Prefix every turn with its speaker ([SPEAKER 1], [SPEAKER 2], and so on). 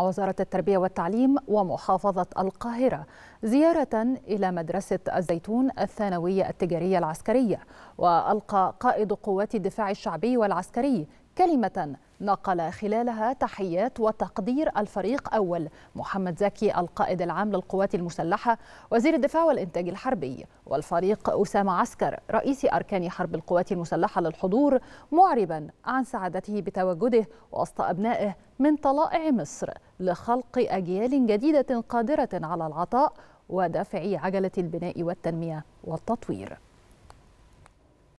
[SPEAKER 1] وزارة التربية والتعليم ومحافظة القاهرة زيارة إلى مدرسة الزيتون الثانوية التجارية العسكرية وألقى قائد قوات الدفاع الشعبي والعسكري كلمة نقل خلالها تحيات وتقدير الفريق أول محمد زكي القائد العام للقوات المسلحة وزير الدفاع والإنتاج الحربي والفريق أسامة عسكر رئيس أركان حرب القوات المسلحة للحضور معربا عن سعادته بتواجده وسط أبنائه من طلائع مصر لخلق أجيال جديدة قادرة على العطاء ودفع عجلة البناء والتنمية والتطوير